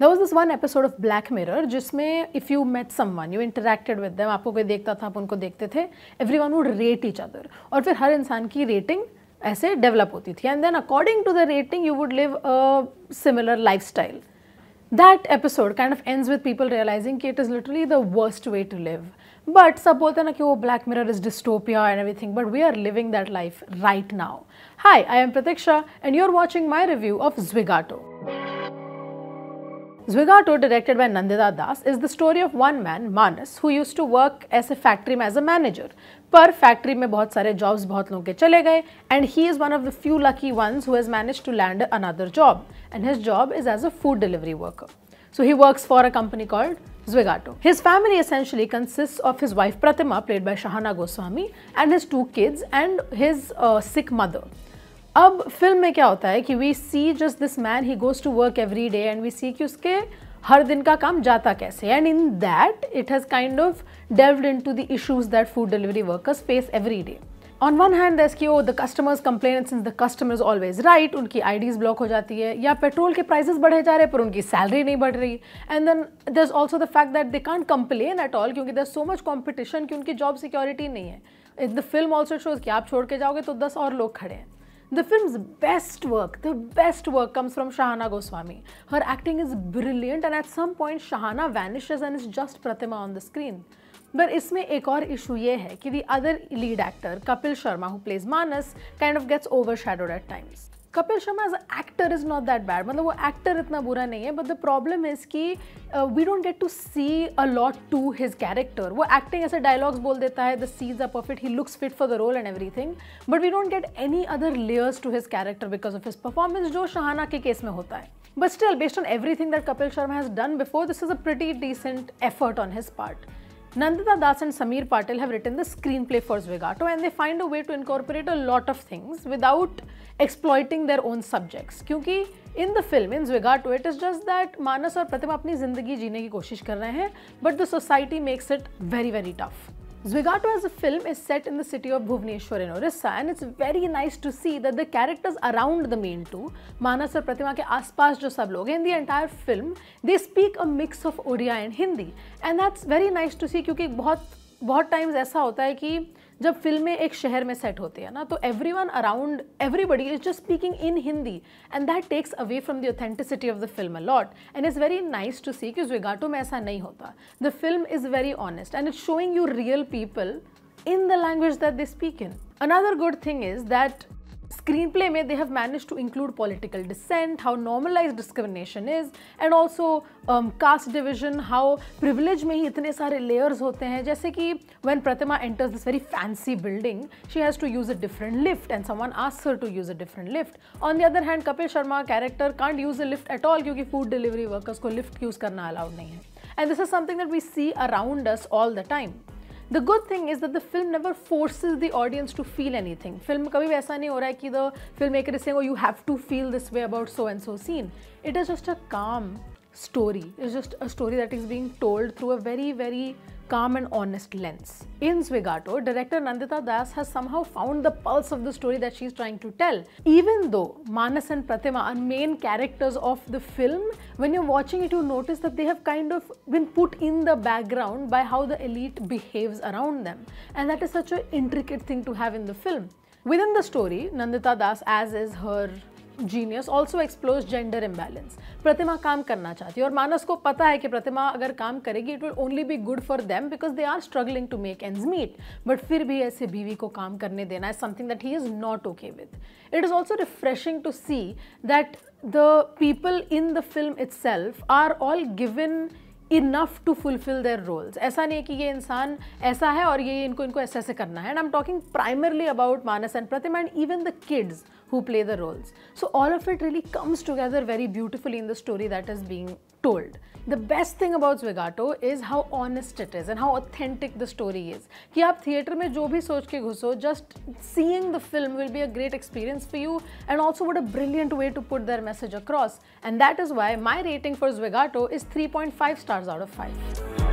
There was this one episode of Black Mirror जिसमें if you met someone, you interacted with them, आपको कोई देखता था, आप उनको देखते थे, everyone would rate each other. और फिर हर इंसान rating ऐसे develop होती थी. And then according to the rating, you would live a similar lifestyle. That episode kind of ends with people realizing कि it is literally the worst way to live. But सब बोलते हैं Black Mirror is dystopia and everything, but we are living that life right now. Hi, I am Pratiksha and you are watching my review of Zwigato. Zwigato, directed by Nandita Das, is the story of one man, Manas, who used to work as a factory as a manager. Per factory में बहुत सारे jobs बहुत लोगों के चले गए and he is one of the few lucky ones who has manage to land job. Job and his job is as a food delivery So he works for a company called Zwigato. His family essentially consists of his wife Pratima, played by Shahana Goswami, and his two kids and his uh, sick mother. अब फिल्म में क्या होता है कि we see just this man he goes to work every day and we see कि उसके हर दिन का काम जाता कैसे and in that it has kind of डेव्ड into the issues that food delivery workers face every day on one hand there's की oh the customers complain since the customer's always right उनकी IDs block हो जाती है या petrol के prices बढ़े जा रहे हैं पर उनकी सैलरी नहीं बढ़ रही and then there is also the fact that they can't complain at all क्योंकि देर सो मच कॉम्पिटिशन की उनकी जॉब सिक्योरिटी नहीं है in the film also shows कि आप छोड़ के जाओगे तो दस और लोग खड़े हैं The film's best work, the best work comes from Shahana Goswami. Her acting is brilliant and at some point Shahana vanishes and is just Pratima on the screen. But इसमें एक और इशू ये है कि the the other lead actor, Kapil Sharma, who plays Manas, kind of gets overshadowed at times. Kapil Sharma as actor is not that bad मतलब वो actor इतना बुरा नहीं है बट द प्रॉब्लम इज़ कि we don't get to see a lot to his character वो acting ऐसे dialogues बोल देता है the sees are perfect he looks fit for the role and everything but we don't get any other layers to his character because of his performance जो शाहाना के case में होता है but still based on everything that Kapil Sharma has done before this is a pretty decent effort on his part Nandita Das and Samir Patel have written the screenplay for Zwigato and they find a way to incorporate a lot of things without exploiting their own subjects. Because in the film, in Zwigato, it is just that Manas and Pratima are trying to live their कर but the society makes it very very tough. Zwigato as a film is set in the city of Bhubaneswar in Orissa and it's very nice to see that the characters around the main two, Manas और प्रतिमा के आसपास jo sab log हैं in the entire film, they speak a mix of Odia and Hindi and that's very nice to see क्योंकि bahut बहुत times ऐसा होता है कि जब फिल्में एक शहर में सेट होती है ना तो everyone around everybody is just speaking in Hindi and that takes away from the authenticity of the film a lot and is very nice to see कि जुगाटो में ऐसा नहीं होता the film is very honest and it's showing you real people in the language that they speak in another good thing is that screenplay में they have manage to include political dissent how normalise discrimination is and also caste division how privilege में ही इतने सारे layers होते हैं जैसे कि when Pratima enters this very fancy building she has to use a different lift and समन आसर to use a different lift on the other hand Kapil Sharma character can't use a lift at all क्योंकि food delivery workers को lift use करना allowed नहीं है and this is something that we C around us all the time the good thing is that the film never forces the audience to feel anything film कभी भी ऐसा नहीं हो रहा है कि the film maker is saying you have to feel this way about so and so scene it is just a calm story. It's just a story that is being told through a very, very calm and honest lens. In Swigato. director Nandita Das has somehow found the pulse of the story that she's trying to tell. Even though Manas and Pratima are main characters of the film, when you're watching it, you notice that they have kind of been put in the background by how the elite behaves around them. And that is such an intricate thing to have in the film. Within the story, Nandita Das, as is her genius also explores gender imbalance Pratima काम करना चाहती है और मानस को पता है कि प्रतिमा अगर काम करेगी it will only be good for them because they are struggling to make end meet but फिर भी ऐसे बीवी को काम करने देना है something that he is not okay with it is also refreshing to see that the people in the film itself are all given Enough to fulfil their roles. ऐसा नहीं कि ये इंसान ऐसा है और ये इनको इनको ऐसे ऐसे करना है and I am talking primarily about Manas and Pratima and even the who play the roles. So all of it really comes together very beautifully in the story that is being told. The best thing about Zwigato is how honest it is and how authentic the story is. कि आप theatre में जो भी सोच के घुसो just seeing the film will be a great experience for you and also what a brilliant way to put their message across. And that is why my rating for Zwigato is 3.5 stars stars out of 5.